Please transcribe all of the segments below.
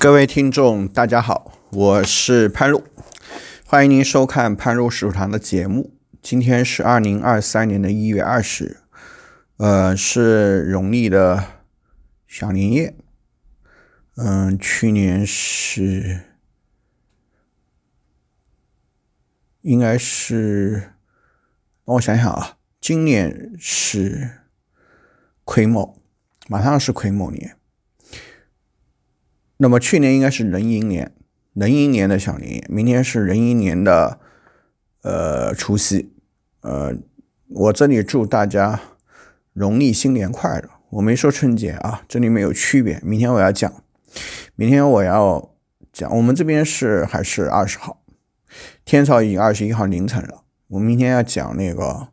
各位听众，大家好，我是潘露，欢迎您收看潘露食傅堂的节目。今天是二零二三年的一月二十日，呃，是农历的小年夜。嗯，去年是，应该是，帮我想想啊，今年是癸卯，马上是癸卯年。那么去年应该是壬寅年，壬寅年的小年，明天是壬寅年的，呃，除夕，呃，我这里祝大家，农历新年快乐。我没说春节啊，这里面有区别。明天我要讲，明天我要讲，我们这边是还是二十号，天朝已经二十一号凌晨了。我明天要讲那个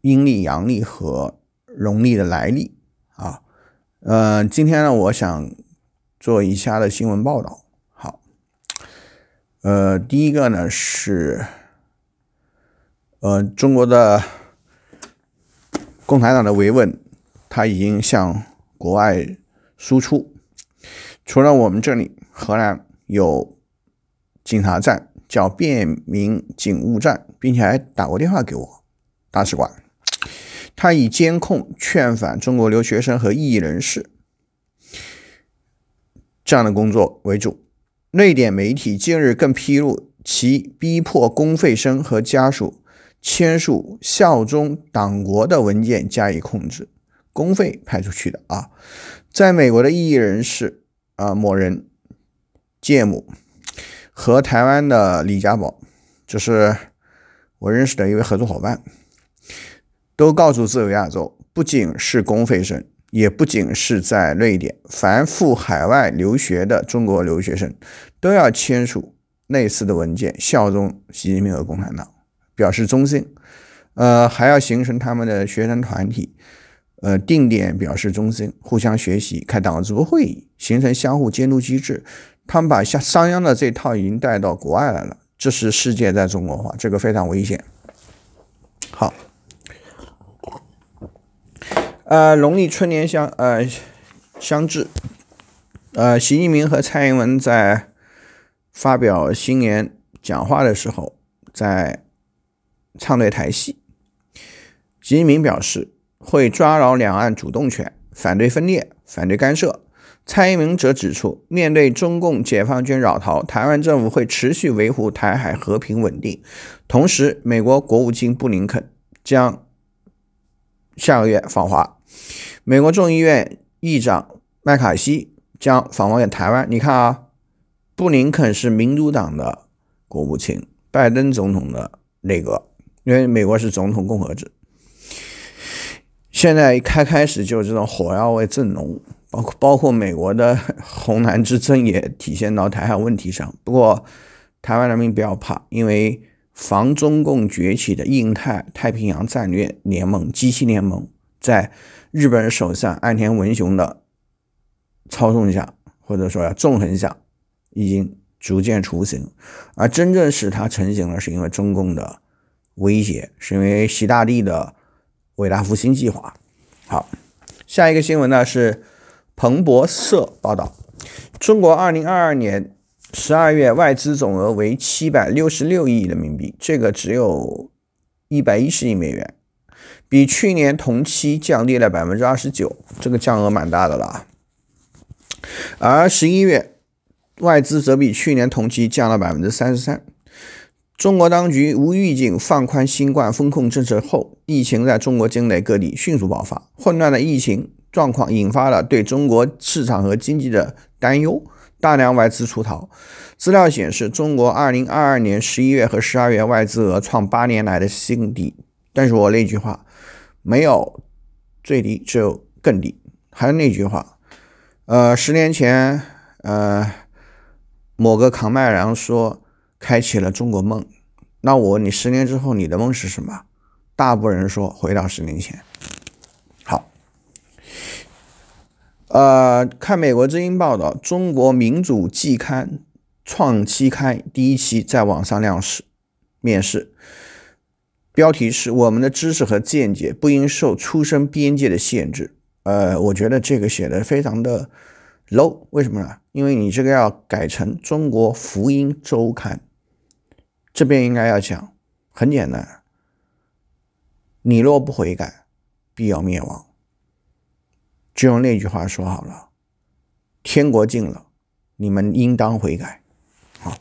阴历、阳历和农历的来历啊。呃，今天呢，我想。做以下的新闻报道。好，呃，第一个呢是，呃，中国的共产党的维稳，他已经向国外输出。除了我们这里，荷兰有警察站叫便民警务站，并且还打过电话给我大使馆，他以监控劝返中国留学生和异议人士。这样的工作为主。瑞典媒体近日更披露，其逼迫公费生和家属签署效忠党国的文件，加以控制。公费派出去的啊，在美国的异议人士啊，某人芥末和台湾的李家宝，这是我认识的一位合作伙伴，都告诉自由亚洲，不仅是公费生。也不仅是在瑞典，凡赴海外留学的中国留学生，都要签署类似的文件，效忠习近平和共产党，表示忠心。呃，还要形成他们的学生团体，呃，定点表示忠心，互相学习，开党支部会议，形成相互监督机制。他们把像商鞅的这套已经带到国外来了，这是世界在中国化，这个非常危险。好。呃，农历春年相呃相至，呃，习近平和蔡英文在发表新年讲话的时候在唱对台戏。习近平表示会抓牢两岸主动权，反对分裂，反对干涉。蔡英文则指出，面对中共解放军扰逃，台湾政府会持续维护台海和平稳定。同时，美国国务卿布林肯将下个月访华。美国众议院议长麦卡锡将访问台湾。你看啊，布林肯是民主党的国务卿，拜登总统的那个，因为美国是总统共和制。现在一开开始就是这种火药味正浓，包括包括美国的红蓝之争也体现到台湾问题上。不过台湾人民不要怕，因为防中共崛起的印太太平洋战略联盟、机器联盟在。日本人首相岸田文雄的操纵下，或者说要纵横下，已经逐渐雏形。而真正使它成型了，是因为中共的威胁，是因为习大利的伟大复兴计划。好，下一个新闻呢是彭博社报道，中国二零二二年十二月外资总额为七百六十六亿人民币，这个只有一百一十亿美元。比去年同期降低了百分之二十九，这个降额蛮大的了。而十一月外资则比去年同期降了百分之三十三。中国当局无预警放宽新冠风控政策后，疫情在中国境内各地迅速爆发，混乱的疫情状况引发了对中国市场和经济的担忧，大量外资出逃。资料显示，中国二零二二年十一月和十二月外资额创八年来的新低。但是我那句话。没有最低，只有更低。还是那句话，呃，十年前，呃，某个康麦良说开启了中国梦。那我，问你十年之后你的梦是什么？大部分人说回到十年前。好，呃，看美国之音报道，《中国民主季刊》创期刊第一期在网上亮试面试。标题是：我们的知识和见解不应受出身边界的限制。呃，我觉得这个写的非常的 low，为什么呢？因为你这个要改成《中国福音周刊》，这边应该要讲，很简单，你若不悔改，必要灭亡。就用那句话说好了，天国近了，你们应当悔改。好，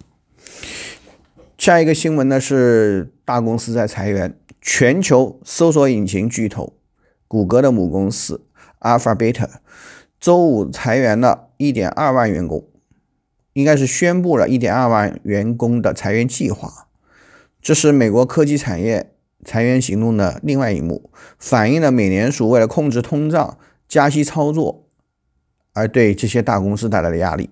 下一个新闻呢是。大公司在裁员。全球搜索引擎巨头谷歌的母公司 Alphabet 周五裁员了一点二万员工，应该是宣布了一点二万员工的裁员计划。这是美国科技产业裁员行动的另外一幕，反映了美联储为了控制通胀、加息操作而对这些大公司带来的压力。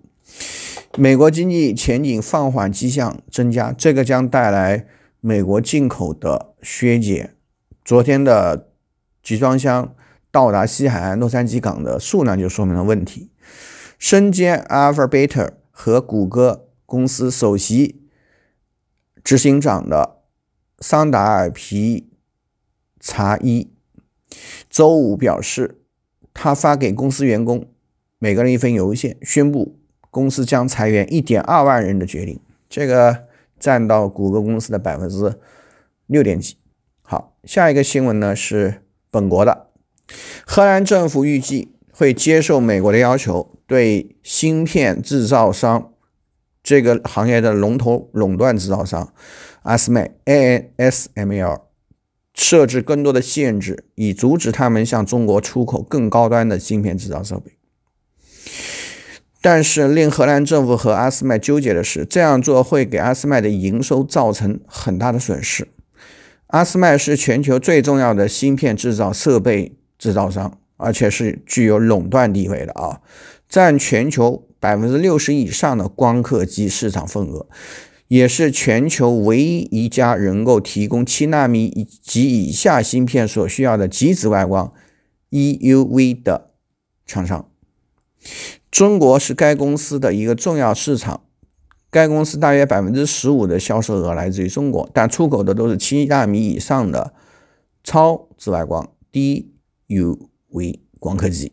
美国经济前景放缓迹象增加，这个将带来。美国进口的削减，昨天的集装箱到达西海岸洛杉矶港的数量就说明了问题。身兼 Alphabet 和谷歌公司首席执行长的桑达尔皮查伊周五表示，他发给公司员工每个人一份邮件，宣布公司将裁员1.2万人的决定。这个。占到谷歌公司的百分之六点几。好，下一个新闻呢是本国的，荷兰政府预计会接受美国的要求，对芯片制造商这个行业的龙头垄断制造商 ASML 设置更多的限制，以阻止他们向中国出口更高端的芯片制造设备。但是令荷兰政府和阿斯麦纠结的是，这样做会给阿斯麦的营收造成很大的损失。阿斯麦是全球最重要的芯片制造设备制造商，而且是具有垄断地位的啊，占全球百分之六十以上的光刻机市场份额，也是全球唯一一家能够提供七纳米及以下芯片所需要的极紫外光 （EUV） 的厂商。中国是该公司的一个重要市场，该公司大约百分之十五的销售额来自于中国，但出口的都是七纳米以上的超紫外光 DUV 光刻机。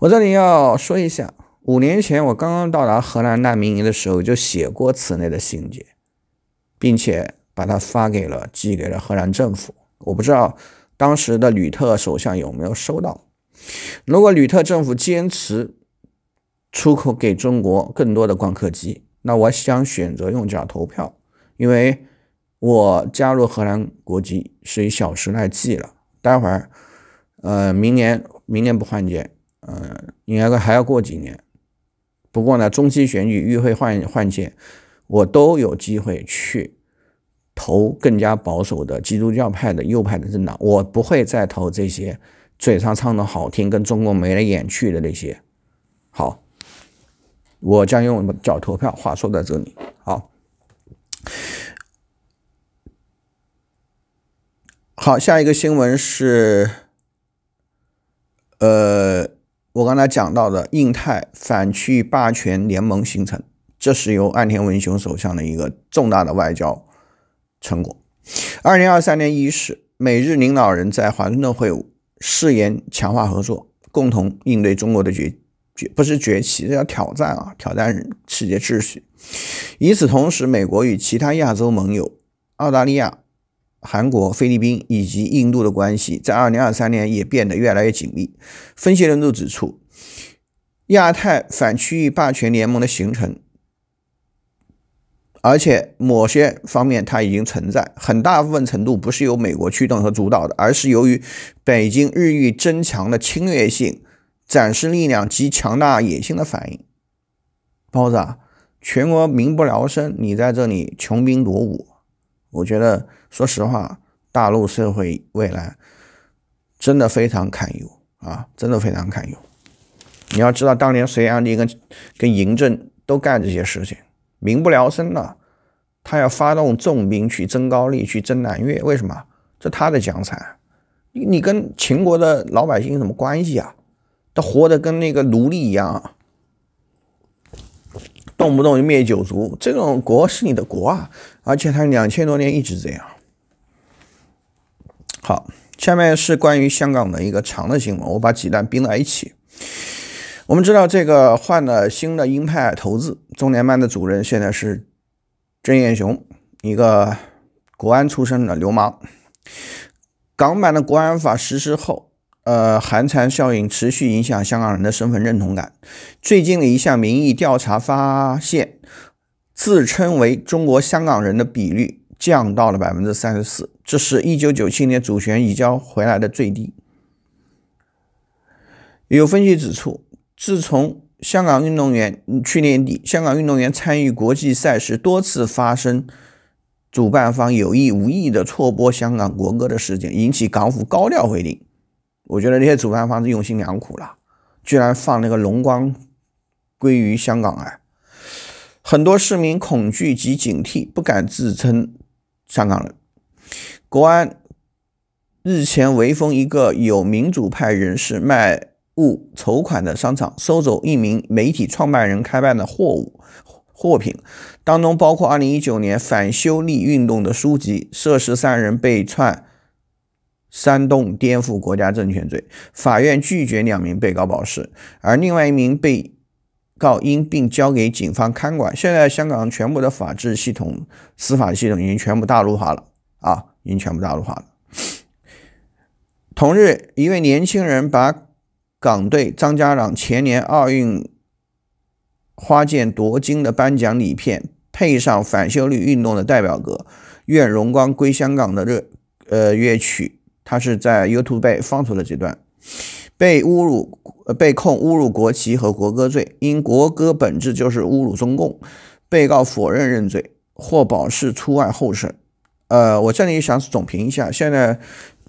我这里要说一下，五年前我刚刚到达荷兰难民营的时候，就写过此类的信件，并且把它发给了寄给了荷兰政府。我不知道当时的吕特首相有没有收到。如果吕特政府坚持。出口给中国更多的光刻机，那我想选择用脚投票，因为我加入荷兰国籍是以小时来计了。待会儿，呃，明年明年不换届，呃，应该还要过几年。不过呢，中期选举议会换换届，我都有机会去投更加保守的基督教派的右派的政党。我不会再投这些嘴上唱的好听、跟中国眉来眼去的那些。好。我将用脚投票。话说在这里，好，好，下一个新闻是，呃，我刚才讲到的印太反区域霸权联盟形成，这是由岸田文雄首相的一个重大的外交成果。二零二三年伊始，美日领导人在华盛顿会晤，誓言强化合作，共同应对中国的崛。绝不是崛起，这叫挑战啊！挑战世界秩序。与此同时，美国与其他亚洲盟友——澳大利亚、韩国、菲律宾以及印度的关系，在2023年也变得越来越紧密。分析人士指出，亚太反区域霸权联盟的形成，而且某些方面它已经存在，很大部分程度不是由美国驱动和主导的，而是由于北京日益增强的侵略性。展示力量及强大野心的反应，包子，全国民不聊生，你在这里穷兵黩武，我觉得，说实话，大陆社会未来真的非常堪忧啊，真的非常堪忧。你要知道，当年隋炀帝跟跟嬴政都干这些事情，民不聊生了，他要发动重兵去征高丽，去征南越，为什么？这他的疆场，你你跟秦国的老百姓有什么关系啊？他活的跟那个奴隶一样啊，动不动就灭九族，这种国是你的国啊，而且他两千多年一直这样。好，下面是关于香港的一个长的新闻，我把几段并在一起。我们知道这个换了新的鹰派头子，中联办的主任现在是郑彦雄，一个国安出身的流氓。港版的国安法实施后。呃，寒蝉效应持续影响香港人的身份认同感。最近的一项民意调查发现，自称为中国香港人的比率降到了百分之三十四，这是一九九七年主权移交回来的最低。有分析指出，自从香港运动员去年底，香港运动员参与国际赛事多次发生，主办方有意无意的错播香港国歌的事件，引起港府高调回应。我觉得这些主办方是用心良苦了，居然放那个龙光归于香港啊！很多市民恐惧及警惕，不敢自称香港人。国安日前围封一个有民主派人士卖物筹款的商场，收走一名媒体创办人开办的货物货品，当中包括2019年反修例运动的书籍。涉事三人被串。煽动颠覆国家政权罪，法院拒绝两名被告保释，而另外一名被告因并交给警方看管。现在香港全部的法制系统、司法系统已经全部大陆化了啊，已经全部大陆化了。同日，一位年轻人把港队张家朗前年奥运花剑夺金的颁奖礼片，配上反修例运动的代表歌《愿荣光归香港》的热呃乐曲。他是在 YouTube 被放出了这段，被侮辱、被控侮辱国旗和国歌罪，因国歌本质就是侮辱中共，被告否认认罪，获保释出外候审。呃，我这里想总评一下，现在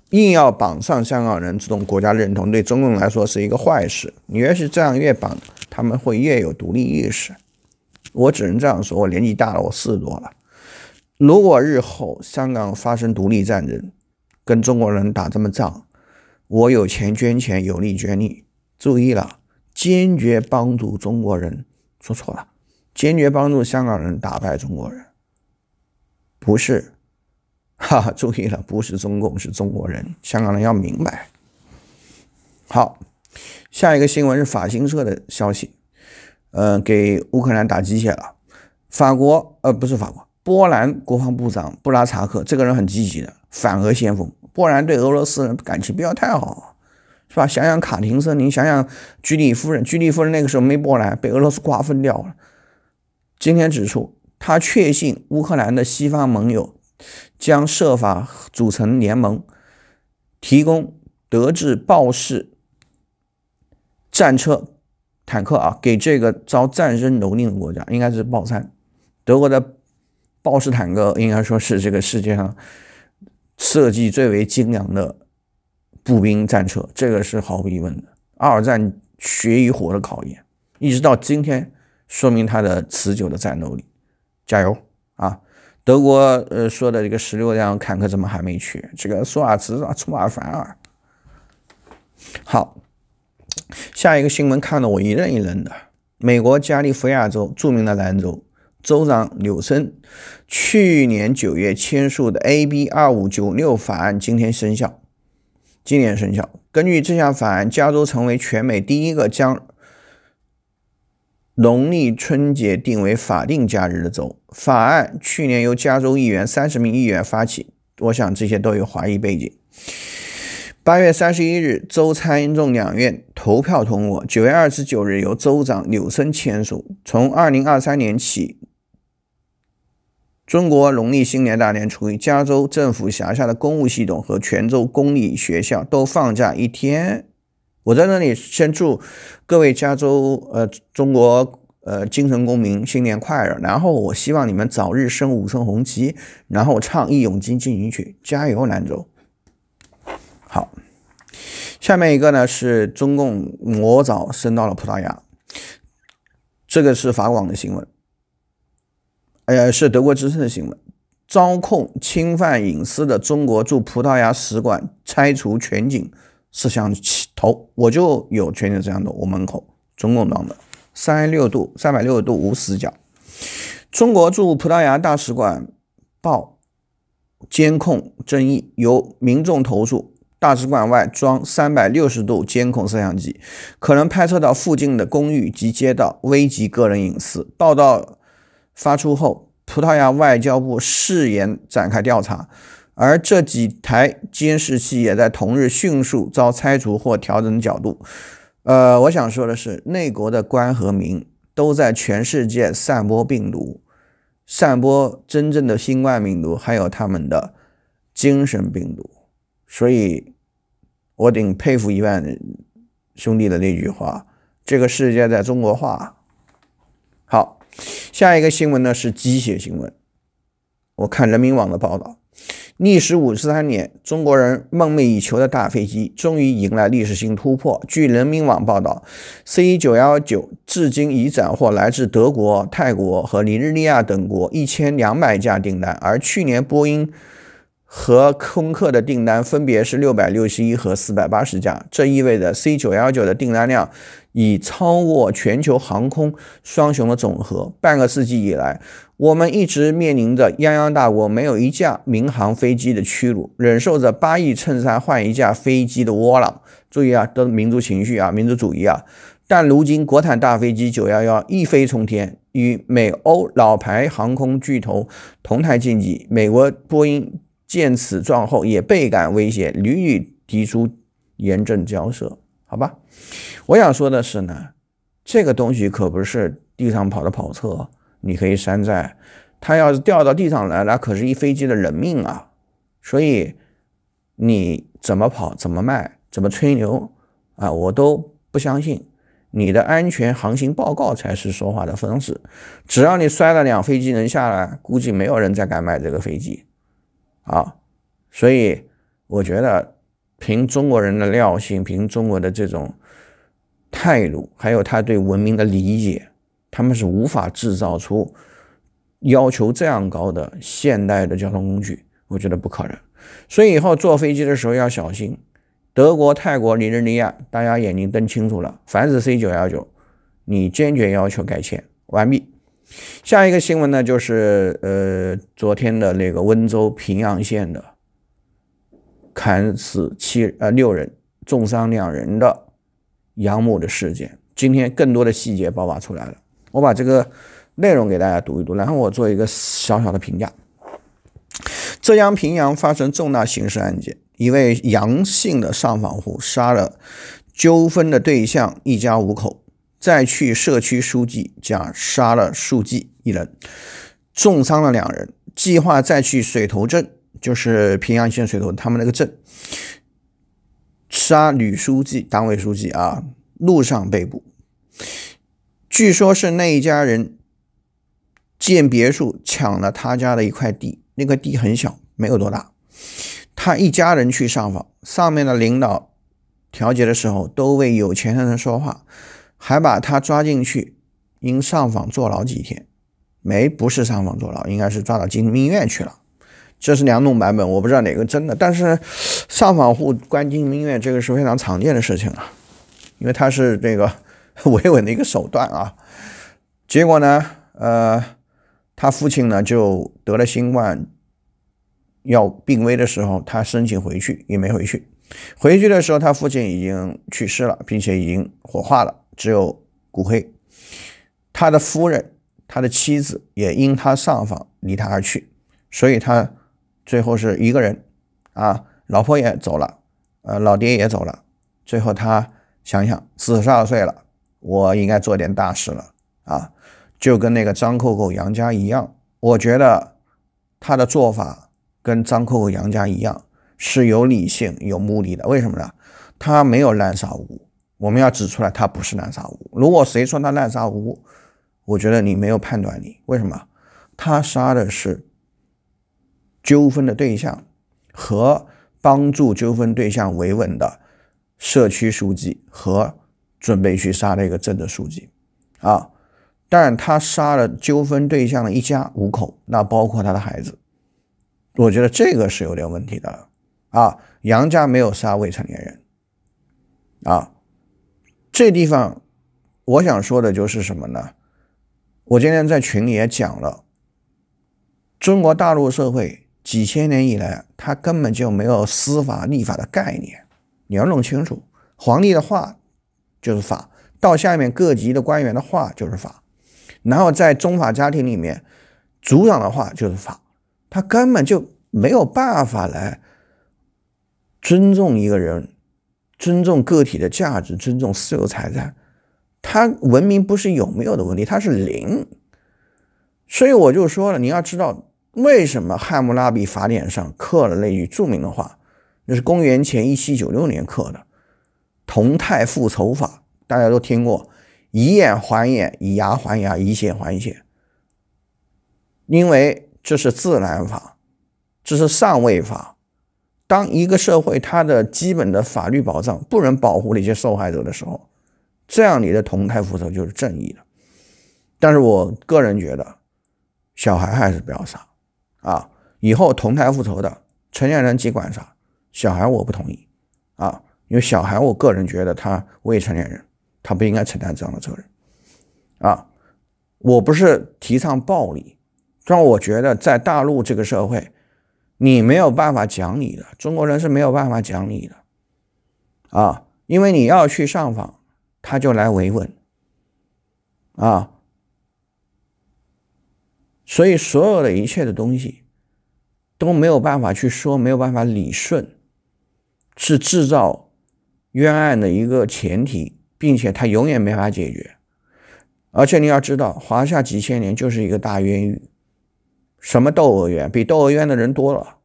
硬要绑上香港人这种国家认同，对中共来说是一个坏事。你越是这样越绑，他们会越有独立意识。我只能这样说，我年纪大了，我四十多了。如果日后香港发生独立战争，跟中国人打这么仗，我有钱捐钱，有力捐力。注意了，坚决帮助中国人说错了，坚决帮助香港人打败中国人，不是。哈，哈，注意了，不是中共，是中国人。香港人要明白。好，下一个新闻是法新社的消息，呃，给乌克兰打鸡血了。法国，呃，不是法国，波兰国防部长布拉查克，这个人很积极的。反俄先锋，波兰对俄罗斯感情不要太好，是吧？想想卡廷森林，想想居里夫人，居里夫人那个时候没波兰，被俄罗斯瓜分掉了。今天指出，他确信乌克兰的西方盟友将设法组成联盟，提供德制豹式战车、坦克啊，给这个遭战争蹂躏的国家，应该是豹三，德国的豹式坦克应该说是这个世界上。设计最为精良的步兵战车，这个是毫无疑问的。二战血与火的考验，一直到今天，说明它的持久的战斗力。加油啊！德国呃说的这个十六辆坦克怎么还没去？这个苏瓦茨啊出尔反尔。好，下一个新闻看得我一愣一愣的。美国加利福尼亚州著名的兰州。州长纽森去年九月签署的 AB 二五九六法案今天生效，今年生效。根据这项法案，加州成为全美第一个将农历春节定为法定假日的州。法案去年由加州议员三十名议员发起，我想这些都有华裔背景。八月三十一日，州参众两院投票通过，九月二十九日由州长纽森签署。从二零二三年起。中国农历新年大年，初一，加州政府辖下的公务系统和泉州公立学校都放假一天。我在那里先祝各位加州呃中国呃精神公民新年快乐，然后我希望你们早日升五星红旗，然后唱义勇军进行曲，加油，兰州！好，下面一个呢是中共我早升到了葡萄牙，这个是法广的新闻。呃，是德国之声的新闻，招控侵犯隐私的中国驻葡萄牙使馆拆除全景摄像机头，我就有全景摄像头，我门口中共装的，三六度、三百六十度无死角。中国驻葡萄牙大使馆报监控争议，由民众投诉，大使馆外装三百六十度监控摄像机，可能拍摄到附近的公寓及街道，危及个人隐私。报道。发出后，葡萄牙外交部誓言展开调查，而这几台监视器也在同日迅速遭拆除或调整角度。呃，我想说的是，内国的官和民都在全世界散播病毒，散播真正的新冠病毒，还有他们的精神病毒。所以，我顶佩服一万兄弟的那句话：这个世界在中国化。下一个新闻呢是鸡血新闻。我看人民网的报道，历时五十三年，中国人梦寐以求的大飞机终于迎来历史性突破。据人民网报道 c 九幺九至今已斩获来自德国、泰国和尼日利亚等国一千两百架订单，而去年波音。和空客的订单分别是六百六十一和四百八十架，这意味着 C 九幺九的订单量已超过全球航空双雄的总和。半个世纪以来，我们一直面临着泱泱大国没有一架民航飞机的屈辱，忍受着八亿衬衫换一架飞机的窝囊。注意啊，的民族情绪啊，民族主义啊！但如今国产大飞机九幺幺一飞冲天，与美欧老牌航空巨头同台竞技，美国波音。见此状后，也倍感威胁，屡屡提出严正交涉。好吧，我想说的是呢，这个东西可不是地上跑的跑车，你可以山寨。它要是掉到地上来，那可是一飞机的人命啊！所以你怎么跑、怎么卖、怎么吹牛啊，我都不相信。你的安全航行报告才是说话的方式。只要你摔了两飞机能下来，估计没有人再敢买这个飞机。啊，所以我觉得凭中国人的料性，凭中国的这种态度，还有他对文明的理解，他们是无法制造出要求这样高的现代的交通工具，我觉得不可能。所以以后坐飞机的时候要小心，德国、泰国、尼日利亚，大家眼睛瞪清楚了，凡是 C 九幺九，你坚决要求改签。完毕。下一个新闻呢，就是呃，昨天的那个温州平阳县的砍死七呃六人、重伤两人的杨某的事件。今天更多的细节爆发出来了，我把这个内容给大家读一读，然后我做一个小小的评价。浙江平阳发生重大刑事案件，一位杨姓的上访户杀了纠纷的对象一家五口。再去社区书记家杀了书记一人，重伤了两人。计划再去水头镇，就是平阳县水头他们那个镇，杀吕书记、党委书记啊。路上被捕，据说是那一家人建别墅抢了他家的一块地，那块地很小，没有多大。他一家人去上访，上面的领导调解的时候都为有钱人说话。还把他抓进去，因上访坐牢几天？没，不是上访坐牢，应该是抓到精神病院去了。这是两种版本，我不知道哪个真的。但是，上访户关精神病院，这个是非常常见的事情了，因为他是这个 维稳的一个手段啊。结果呢，呃，他父亲呢就得了新冠，要病危的时候，他申请回去，也没回去。回去的时候，他父亲已经去世了，并且已经火化了。只有骨灰，他的夫人，他的妻子也因他上访离他而去，所以他最后是一个人，啊，老婆也走了，呃，老爹也走了，最后他想想，四十二岁了，我应该做点大事了啊，就跟那个张扣扣、杨家一样，我觉得他的做法跟张扣扣、杨家一样是有理性、有目的的。为什么呢？他没有滥杀无辜。我们要指出来，他不是滥杀无。如果谁说他滥杀无，我觉得你没有判断力。为什么？他杀的是纠纷的对象和帮助纠纷对象维稳的社区书记和准备去杀那个镇的书记啊。但他杀了纠纷对象的一家五口，那包括他的孩子。我觉得这个是有点问题的啊。杨家没有杀未成年人啊。这地方，我想说的就是什么呢？我今天在群里也讲了。中国大陆社会几千年以来，他根本就没有司法立法的概念。你要弄清楚，皇帝的话就是法，到下面各级的官员的话就是法，然后在宗法家庭里面，族长的话就是法，他根本就没有办法来尊重一个人。尊重个体的价值，尊重私有财产，它文明不是有没有的问题，它是零。所以我就说了，你要知道为什么汉谟拉比法典上刻了那句著名的话，那是公元前一七九六年刻的《同泰复仇法》，大家都听过“以眼还眼，以牙还牙，以血还血”，因为这是自然法，这是上位法。当一个社会它的基本的法律保障不能保护那些受害者的时候，这样你的同态复仇就是正义的。但是我个人觉得，小孩还是不要杀啊！以后同态复仇的成年人尽管杀小孩，我不同意啊！因为小孩，我个人觉得他未成年人，他不应该承担这样的责任啊！我不是提倡暴力，但我觉得在大陆这个社会。你没有办法讲理的，中国人是没有办法讲理的，啊，因为你要去上访，他就来维稳，啊，所以所有的一切的东西都没有办法去说，没有办法理顺，是制造冤案的一个前提，并且他永远没法解决。而且你要知道，华夏几千年就是一个大冤狱。什么窦娥冤比窦娥冤的人多了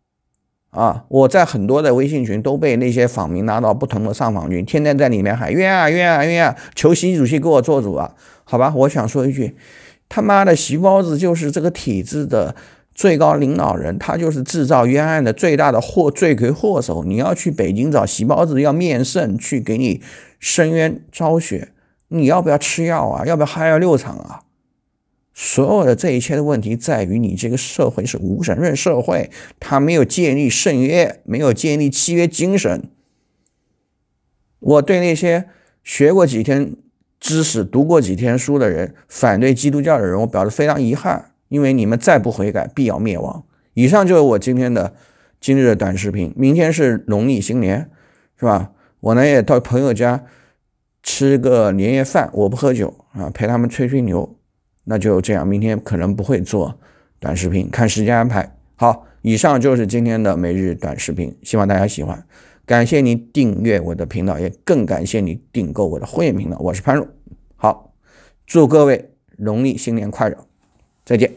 啊！我在很多的微信群都被那些访民拉到不同的上访群，天天在里面喊冤啊冤啊冤啊，求习主席给我做主啊！好吧，我想说一句，他妈的习包子就是这个体制的最高领导人，他就是制造冤案的最大的祸罪魁祸首。你要去北京找习包子要面圣去给你伸冤昭雪，你要不要吃药啊？要不要嗨六场啊？所有的这一切的问题在于，你这个社会是无神论社会，他没有建立圣约，没有建立契约精神。我对那些学过几天知识、读过几天书的人，反对基督教的人，我表示非常遗憾，因为你们再不悔改，必要灭亡。以上就是我今天的今日的短视频。明天是农历新年，是吧？我呢也到朋友家吃个年夜饭，我不喝酒啊，陪他们吹吹牛。那就这样，明天可能不会做短视频，看时间安排。好，以上就是今天的每日短视频，希望大家喜欢。感谢您订阅我的频道，也更感谢你订购我的会员频道。我是潘璐，好，祝各位农历新年快乐，再见。